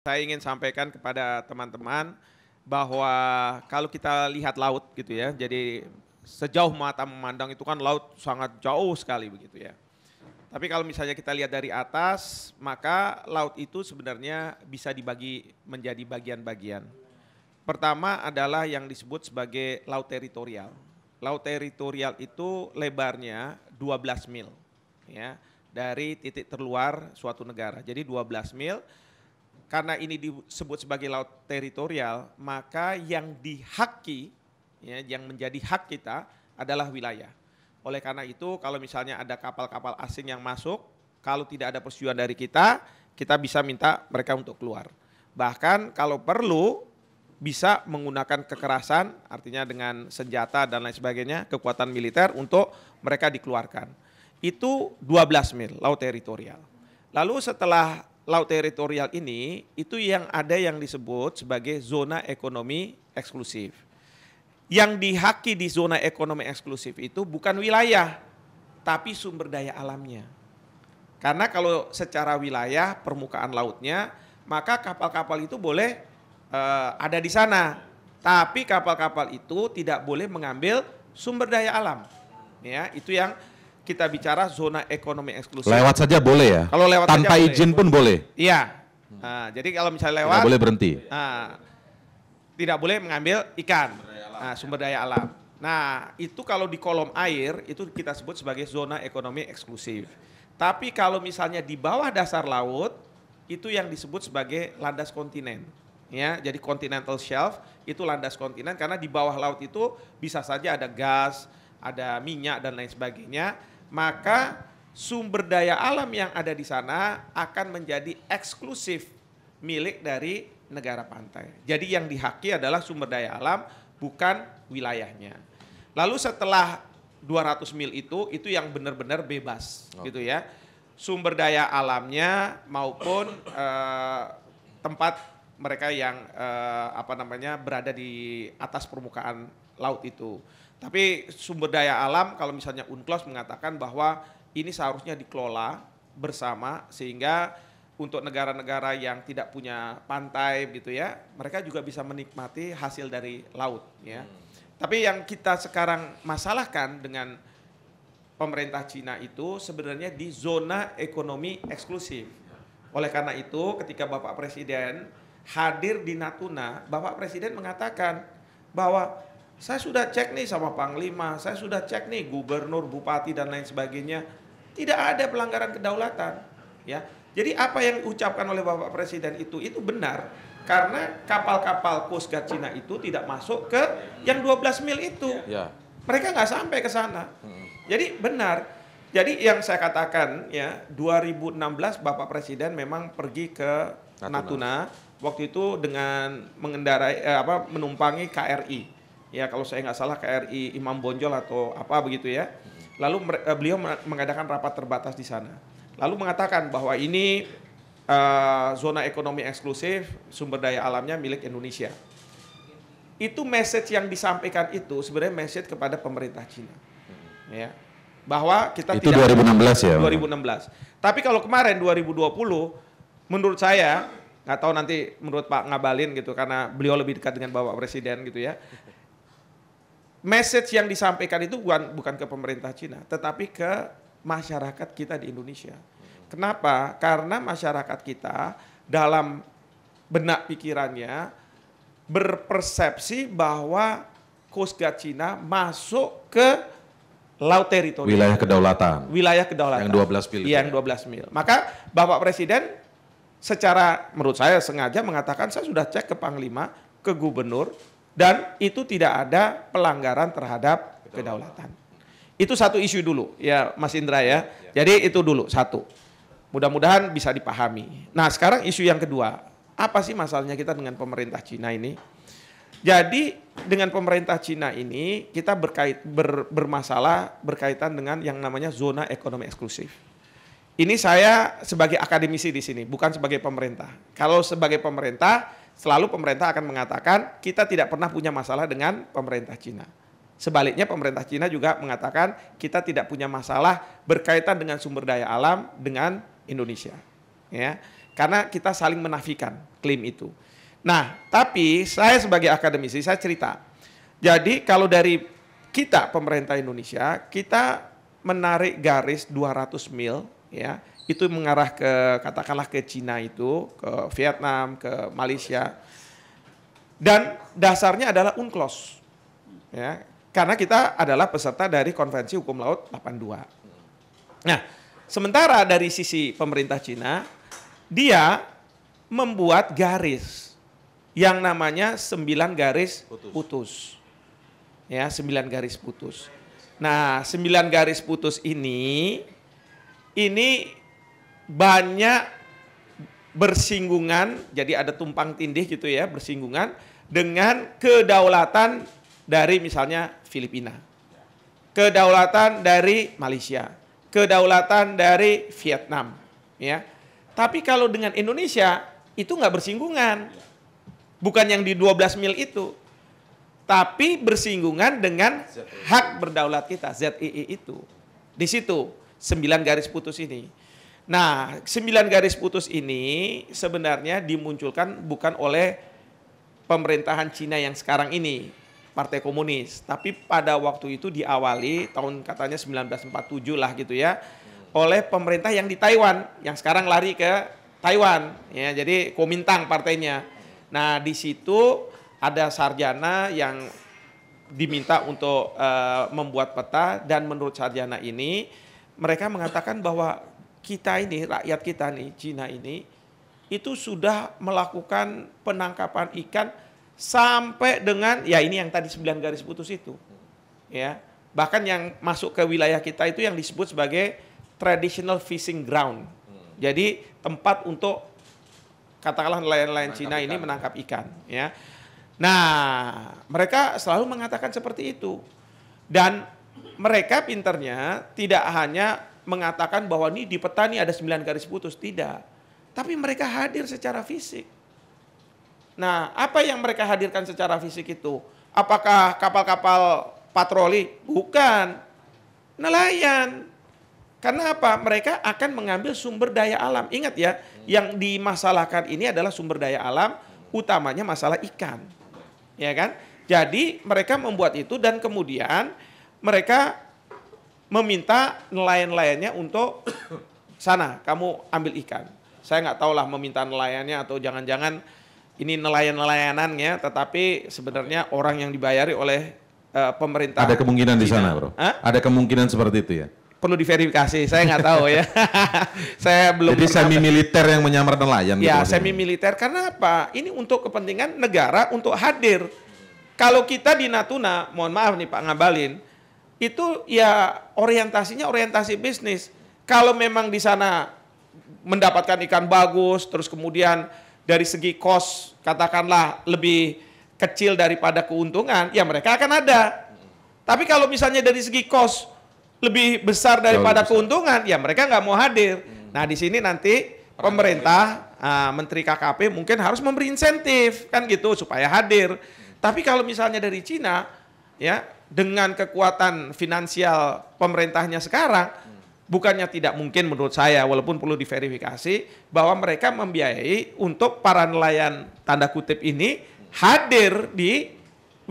Saya ingin sampaikan kepada teman-teman bahwa kalau kita lihat laut gitu ya, jadi sejauh mata memandang itu kan laut sangat jauh sekali begitu ya. Tapi kalau misalnya kita lihat dari atas, maka laut itu sebenarnya bisa dibagi menjadi bagian-bagian. Pertama adalah yang disebut sebagai laut teritorial. Laut teritorial itu lebarnya 12 mil ya dari titik terluar suatu negara. Jadi 12 mil karena ini disebut sebagai laut teritorial, maka yang dihaki, ya, yang menjadi hak kita adalah wilayah. Oleh karena itu, kalau misalnya ada kapal-kapal asing yang masuk, kalau tidak ada persetujuan dari kita, kita bisa minta mereka untuk keluar. Bahkan kalau perlu, bisa menggunakan kekerasan, artinya dengan senjata dan lain sebagainya, kekuatan militer untuk mereka dikeluarkan. Itu 12 mil laut teritorial. Lalu setelah laut teritorial ini itu yang ada yang disebut sebagai zona ekonomi eksklusif. Yang dihaki di zona ekonomi eksklusif itu bukan wilayah, tapi sumber daya alamnya. Karena kalau secara wilayah permukaan lautnya, maka kapal-kapal itu boleh uh, ada di sana. Tapi kapal-kapal itu tidak boleh mengambil sumber daya alam. Ya, itu yang kita bicara zona ekonomi eksklusif. Lewat saja boleh ya? Kalau lewat tanpa saja izin boleh. pun boleh. Iya. Nah, jadi kalau misalnya lewat tidak boleh berhenti. Nah, tidak boleh mengambil ikan, sumber daya Nah, sumber daya alam. Nah, itu kalau di kolom air itu kita sebut sebagai zona ekonomi eksklusif. Tapi kalau misalnya di bawah dasar laut itu yang disebut sebagai landas kontinen. Ya, jadi continental shelf itu landas kontinen karena di bawah laut itu bisa saja ada gas, ada minyak dan lain sebagainya, maka sumber daya alam yang ada di sana akan menjadi eksklusif milik dari negara pantai. Jadi yang dihaki adalah sumber daya alam bukan wilayahnya. Lalu setelah 200 mil itu itu yang benar-benar bebas oh. gitu ya. Sumber daya alamnya maupun eh, tempat mereka yang eh, apa namanya berada di atas permukaan laut itu. Tapi sumber daya alam kalau misalnya UNCLOS mengatakan bahwa ini seharusnya dikelola bersama sehingga untuk negara-negara yang tidak punya pantai gitu ya, mereka juga bisa menikmati hasil dari laut ya. Hmm. Tapi yang kita sekarang masalahkan dengan pemerintah Cina itu sebenarnya di zona ekonomi eksklusif. Oleh karena itu, ketika Bapak Presiden hadir di Natuna, Bapak Presiden mengatakan bahwa saya sudah cek nih sama Panglima, saya sudah cek nih gubernur, bupati dan lain sebagainya. Tidak ada pelanggaran kedaulatan, ya. Jadi apa yang diucapkan oleh Bapak Presiden itu itu benar karena kapal-kapal Coast Guard Cina itu tidak masuk ke yang 12 mil itu. Ya. ya. Mereka nggak sampai ke sana. Hmm. Jadi benar. Jadi yang saya katakan ya 2016 Bapak Presiden memang pergi ke Natuna. Natuna waktu itu dengan mengendarai eh, apa menumpangi KRI ya kalau saya nggak salah KRI Imam Bonjol atau apa begitu ya. Lalu eh, beliau mengadakan rapat terbatas di sana. Lalu mengatakan bahwa ini uh, zona ekonomi eksklusif, sumber daya alamnya milik Indonesia. Itu message yang disampaikan itu sebenarnya message kepada pemerintah Cina. Ya. Bahwa kita itu tidak 2016 ya. 2016. Tapi kalau kemarin 2020 menurut saya atau nanti menurut Pak Ngabalin gitu karena beliau lebih dekat dengan Bapak Presiden gitu ya message yang disampaikan itu bukan bukan ke pemerintah Cina, tetapi ke masyarakat kita di Indonesia. Kenapa? Karena masyarakat kita dalam benak pikirannya berpersepsi bahwa Coast Guard Cina masuk ke laut teritorial. Wilayah kedaulatan. Wilayah kedaulatan. Yang 12 mil. Yang 12 ya. mil. Maka Bapak Presiden secara menurut saya sengaja mengatakan saya sudah cek ke Panglima, ke Gubernur, dan itu tidak ada pelanggaran terhadap kedaulatan. Itu satu isu dulu ya Mas Indra ya. ya. Jadi itu dulu satu. Mudah-mudahan bisa dipahami. Nah, sekarang isu yang kedua. Apa sih masalahnya kita dengan pemerintah Cina ini? Jadi dengan pemerintah Cina ini kita berkait ber, bermasalah berkaitan dengan yang namanya zona ekonomi eksklusif. Ini saya sebagai akademisi di sini, bukan sebagai pemerintah. Kalau sebagai pemerintah, selalu pemerintah akan mengatakan kita tidak pernah punya masalah dengan pemerintah Cina. Sebaliknya pemerintah Cina juga mengatakan kita tidak punya masalah berkaitan dengan sumber daya alam dengan Indonesia. Ya. Karena kita saling menafikan klaim itu. Nah, tapi saya sebagai akademisi saya cerita. Jadi kalau dari kita pemerintah Indonesia, kita menarik garis 200 mil ya itu mengarah ke katakanlah ke Cina itu, ke Vietnam, ke Malaysia. Dan dasarnya adalah UNCLOS. Ya, karena kita adalah peserta dari Konvensi Hukum Laut 82. Nah, sementara dari sisi pemerintah Cina, dia membuat garis yang namanya sembilan garis putus. putus. Ya, sembilan garis putus. Nah, sembilan garis putus ini ini banyak bersinggungan, jadi ada tumpang tindih gitu ya, bersinggungan dengan kedaulatan dari misalnya Filipina, kedaulatan dari Malaysia, kedaulatan dari Vietnam, ya. Tapi kalau dengan Indonesia itu nggak bersinggungan, bukan yang di 12 mil itu, tapi bersinggungan dengan hak berdaulat kita ZII itu. Di situ sembilan garis putus ini. Nah, sembilan garis putus ini sebenarnya dimunculkan bukan oleh pemerintahan Cina yang sekarang ini, Partai Komunis, tapi pada waktu itu diawali tahun katanya 1947 lah gitu ya, oleh pemerintah yang di Taiwan, yang sekarang lari ke Taiwan, ya jadi Komintang partainya. Nah, di situ ada sarjana yang diminta untuk uh, membuat peta dan menurut sarjana ini mereka mengatakan bahwa kita ini, rakyat kita nih, Cina ini, itu sudah melakukan penangkapan ikan sampai dengan, ya ini yang tadi sembilan garis putus itu. ya Bahkan yang masuk ke wilayah kita itu yang disebut sebagai traditional fishing ground. Hmm. Jadi tempat untuk katakanlah nelayan-nelayan Cina ini menangkap ikan. ya. Nah, mereka selalu mengatakan seperti itu. Dan mereka pinternya tidak hanya mengatakan bahwa ini di petani ada sembilan garis putus. Tidak. Tapi mereka hadir secara fisik. Nah, apa yang mereka hadirkan secara fisik itu? Apakah kapal-kapal patroli? Bukan. Nelayan. Karena apa? Mereka akan mengambil sumber daya alam. Ingat ya, yang dimasalahkan ini adalah sumber daya alam, utamanya masalah ikan. Ya kan? Jadi mereka membuat itu dan kemudian mereka meminta nelayan-nelayannya untuk sana kamu ambil ikan. Saya nggak tahu lah meminta nelayannya atau jangan-jangan ini nelayan-nelayanan ya, tetapi sebenarnya orang yang dibayari oleh uh, pemerintah. Ada kemungkinan China. di sana, bro. Hah? Ada kemungkinan seperti itu ya. Perlu diverifikasi, saya nggak tahu ya. saya belum. Jadi semi militer yang menyamar nelayan. Ya, gitu semi militer karena apa? Ini untuk kepentingan negara untuk hadir. Kalau kita di Natuna, mohon maaf nih Pak Ngabalin, itu ya orientasinya orientasi bisnis. Kalau memang di sana mendapatkan ikan bagus, terus kemudian dari segi cost katakanlah lebih kecil daripada keuntungan, ya mereka akan ada. Tapi kalau misalnya dari segi cost lebih besar daripada lebih besar. keuntungan, ya mereka nggak mau hadir. Hmm. Nah di sini nanti pemerintah, uh, Menteri ah, KKP mungkin harus memberi insentif kan gitu supaya hadir. Tapi kalau misalnya dari Cina, ya dengan kekuatan finansial pemerintahnya sekarang bukannya tidak mungkin menurut saya walaupun perlu diverifikasi bahwa mereka membiayai untuk para nelayan tanda kutip ini hadir di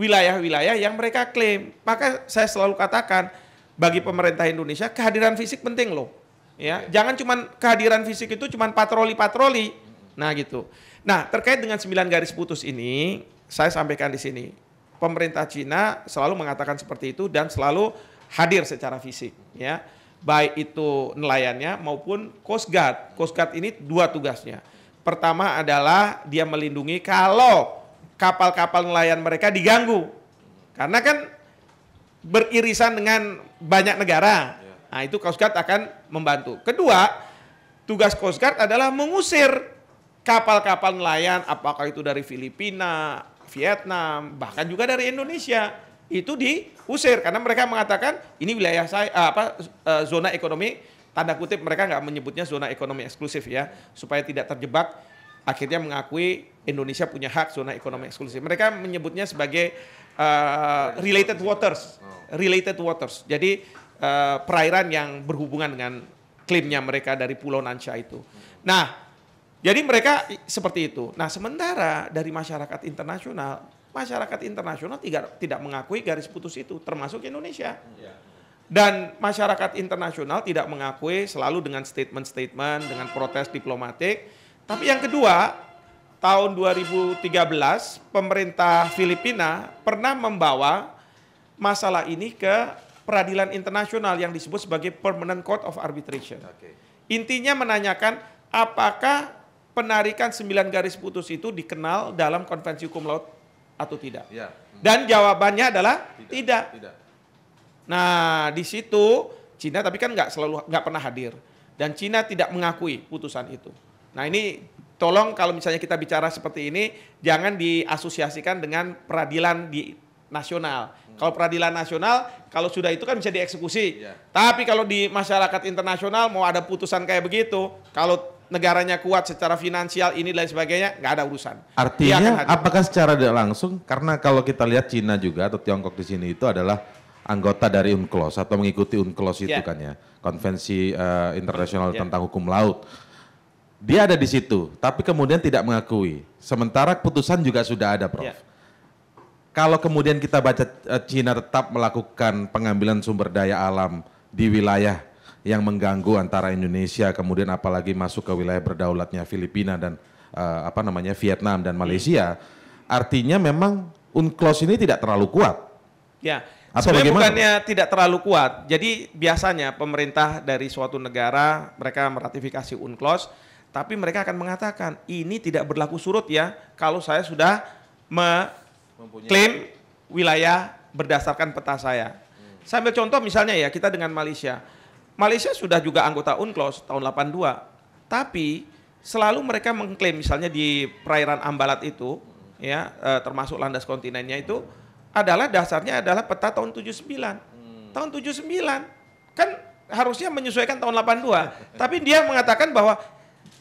wilayah-wilayah yang mereka klaim. Maka saya selalu katakan bagi pemerintah Indonesia kehadiran fisik penting loh. Ya, Oke. Iya. jangan cuman kehadiran fisik itu cuman patroli-patroli. Nah, gitu. Nah, terkait dengan 9 garis putus ini saya sampaikan di sini pemerintah Cina selalu mengatakan seperti itu dan selalu hadir secara fisik ya baik itu nelayannya maupun Coast Guard. Coast Guard ini dua tugasnya. Pertama adalah dia melindungi kalau kapal-kapal nelayan mereka diganggu. Karena kan beririsan dengan banyak negara. Ya. Nah, itu Coast Guard akan membantu. Kedua, tugas Coast Guard adalah mengusir kapal-kapal nelayan apakah itu dari Filipina, Vietnam, bahkan juga dari Indonesia itu diusir karena mereka mengatakan ini wilayah saya eh, apa eh, zona ekonomi tanda kutip mereka nggak menyebutnya zona ekonomi eksklusif ya supaya tidak terjebak akhirnya mengakui Indonesia punya hak zona ekonomi eksklusif. Mereka menyebutnya sebagai uh, related waters, related waters. Jadi uh, perairan yang berhubungan dengan klaimnya mereka dari Pulau Nansha itu. Nah, jadi mereka seperti itu. Nah sementara dari masyarakat internasional, masyarakat internasional tidak tidak mengakui garis putus itu, termasuk Indonesia. Iya. Dan masyarakat internasional tidak mengakui selalu dengan statement-statement, dengan protes diplomatik. Tapi yang kedua, tahun 2013 pemerintah Filipina pernah membawa masalah ini ke peradilan internasional yang disebut sebagai Permanent Court of Arbitration. Intinya menanyakan apakah penarikan sembilan garis putus itu dikenal dalam konvensi hukum laut atau tidak? Ya. Dan jawabannya adalah tidak. tidak. tidak. Nah di situ Cina tapi kan nggak selalu nggak pernah hadir dan Cina tidak mengakui putusan itu. Nah ini tolong kalau misalnya kita bicara seperti ini jangan diasosiasikan dengan peradilan di nasional. Hmm. Kalau peradilan nasional, kalau sudah itu kan bisa dieksekusi. Ya. Tapi kalau di masyarakat internasional mau ada putusan kayak begitu, kalau negaranya kuat secara finansial ini dan sebagainya nggak ada urusan. Artinya apakah secara tidak langsung karena kalau kita lihat Cina juga atau Tiongkok di sini itu adalah anggota dari UNCLOS atau mengikuti UNCLOS yeah. itu ya. kan ya konvensi uh, internasional yeah. tentang hukum laut. Dia ada di situ tapi kemudian tidak mengakui. Sementara keputusan juga sudah ada, Prof. Yeah. Kalau kemudian kita baca eh, Cina tetap melakukan pengambilan sumber daya alam di wilayah yang mengganggu antara Indonesia kemudian apalagi masuk ke wilayah berdaulatnya Filipina dan uh, apa namanya Vietnam dan Malaysia. Artinya memang UNCLOS ini tidak terlalu kuat. Ya. Sebenarnya bukannya tidak terlalu kuat. Jadi biasanya pemerintah dari suatu negara mereka meratifikasi UNCLOS, tapi mereka akan mengatakan ini tidak berlaku surut ya kalau saya sudah mengklaim wilayah berdasarkan peta saya. Hmm. Sambil contoh misalnya ya kita dengan Malaysia. Malaysia sudah juga anggota UNCLOS tahun 82, tapi selalu mereka mengklaim misalnya di perairan Ambalat itu, ya eh, termasuk landas kontinennya itu adalah dasarnya adalah peta tahun 79. Hmm. Tahun 79 kan harusnya menyesuaikan tahun 82, tapi dia mengatakan bahwa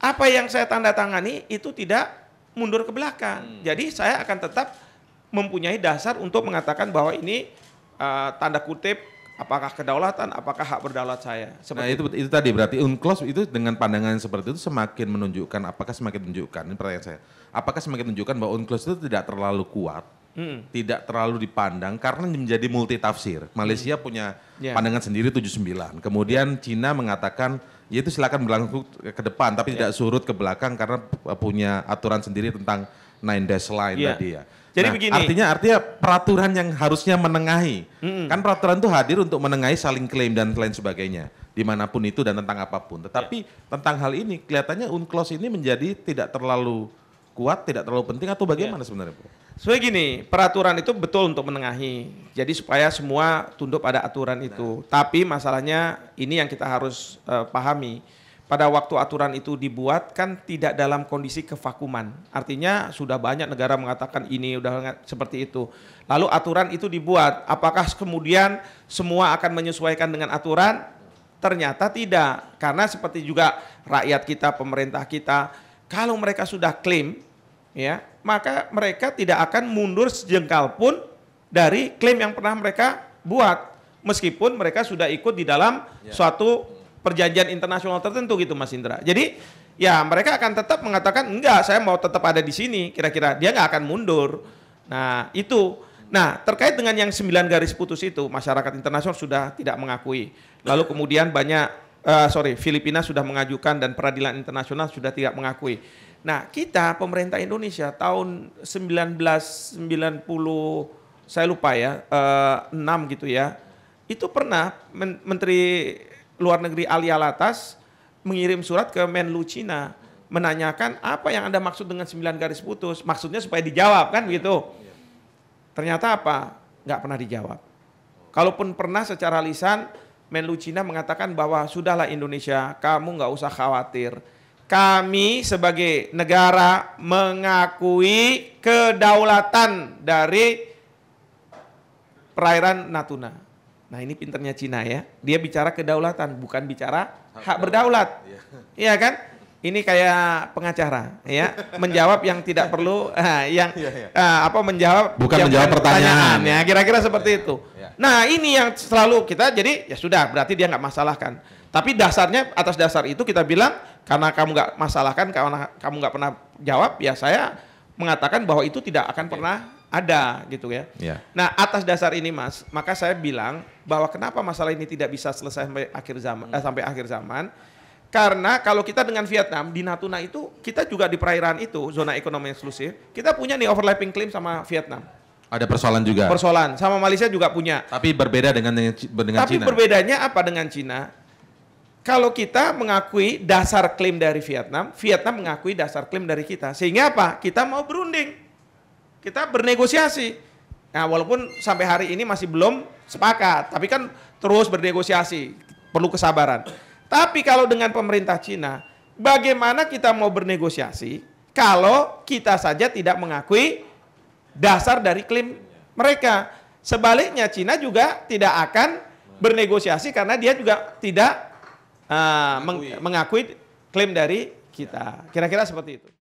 apa yang saya tanda tangani itu tidak mundur ke belakang. Hmm. Jadi saya akan tetap mempunyai dasar untuk mengatakan bahwa ini uh, tanda kutip Apakah kedaulatan, apakah hak berdaulat saya? Nah, seperti nah itu, itu tadi berarti UNCLOS itu dengan pandangan seperti itu semakin menunjukkan, apakah semakin menunjukkan, ini pertanyaan saya, apakah semakin menunjukkan bahwa UNCLOS itu tidak terlalu kuat, mm. tidak terlalu dipandang karena menjadi multitafsir. Malaysia mm. punya yeah. pandangan sendiri 79, kemudian Cina mengatakan ya itu silakan berlangsung ke depan tapi yeah. tidak surut ke belakang karena punya aturan sendiri tentang nine dash line yeah. tadi ya. Jadi nah, begini. Artinya artinya peraturan yang harusnya menengahi. Mm-mm. Kan peraturan itu hadir untuk menengahi saling klaim dan lain sebagainya dimanapun itu dan tentang apapun. Tetapi yeah. tentang hal ini kelihatannya UNCLOS ini menjadi tidak terlalu kuat, tidak terlalu penting atau bagaimana yeah. sebenarnya, Bu? Sebenarnya gini, peraturan itu betul untuk menengahi. Jadi supaya semua tunduk pada aturan itu. Nah. Tapi masalahnya ini yang kita harus uh, pahami pada waktu aturan itu dibuat kan tidak dalam kondisi kevakuman. Artinya sudah banyak negara mengatakan ini udah seperti itu. Lalu aturan itu dibuat, apakah kemudian semua akan menyesuaikan dengan aturan? Ternyata tidak. Karena seperti juga rakyat kita, pemerintah kita, kalau mereka sudah klaim ya, maka mereka tidak akan mundur sejengkal pun dari klaim yang pernah mereka buat meskipun mereka sudah ikut di dalam ya. suatu perjanjian internasional tertentu gitu Mas Indra. Jadi ya mereka akan tetap mengatakan enggak saya mau tetap ada di sini kira-kira dia nggak akan mundur. Nah itu. Nah terkait dengan yang sembilan garis putus itu masyarakat internasional sudah tidak mengakui. Lalu kemudian banyak uh, sorry Filipina sudah mengajukan dan peradilan internasional sudah tidak mengakui. Nah kita pemerintah Indonesia tahun 1990 saya lupa ya uh, eh, 6 gitu ya itu pernah Menteri luar negeri Ali Alatas mengirim surat ke Menlu Cina menanyakan apa yang Anda maksud dengan sembilan garis putus. Maksudnya supaya dijawab kan begitu. Ternyata apa? Nggak pernah dijawab. Kalaupun pernah secara lisan Menlu Cina mengatakan bahwa sudahlah Indonesia, kamu nggak usah khawatir. Kami sebagai negara mengakui kedaulatan dari perairan Natuna. Nah ini pinternya Cina ya. Dia bicara kedaulatan, bukan bicara hak, hak berdaulat. Iya. ya kan? Ini kayak pengacara ya, menjawab yang tidak perlu, uh, yang ya, Uh, apa menjawab bukan menjawab pertanyaan. ya. Kira-kira seperti ya, itu. Ya. Nah ini yang selalu kita jadi ya sudah berarti dia nggak masalahkan. Tapi dasarnya atas dasar itu kita bilang karena kamu nggak masalahkan, karena kamu nggak pernah jawab, ya saya mengatakan bahwa itu tidak akan iya. pernah ada gitu ya. ya. Nah atas dasar ini mas, maka saya bilang bahwa kenapa masalah ini tidak bisa selesai sampai akhir zaman, hmm. eh, sampai akhir zaman, karena kalau kita dengan Vietnam di Natuna itu kita juga di perairan itu zona ekonomi eksklusif, kita punya nih overlapping claim sama Vietnam. Ada persoalan juga. Persoalan sama Malaysia juga punya. Tapi berbeda dengan dengan Tapi Cina. Tapi berbedanya apa dengan Cina? Kalau kita mengakui dasar klaim dari Vietnam, Vietnam mengakui dasar klaim dari kita. Sehingga apa? Kita mau berunding kita bernegosiasi. Nah, walaupun sampai hari ini masih belum sepakat, tapi kan terus bernegosiasi, perlu kesabaran. Tapi kalau dengan pemerintah Cina, bagaimana kita mau bernegosiasi kalau kita saja tidak mengakui dasar dari klaim mereka? Sebaliknya Cina juga tidak akan bernegosiasi karena dia juga tidak uh, mengakui. mengakui klaim dari kita. Kira-kira seperti itu.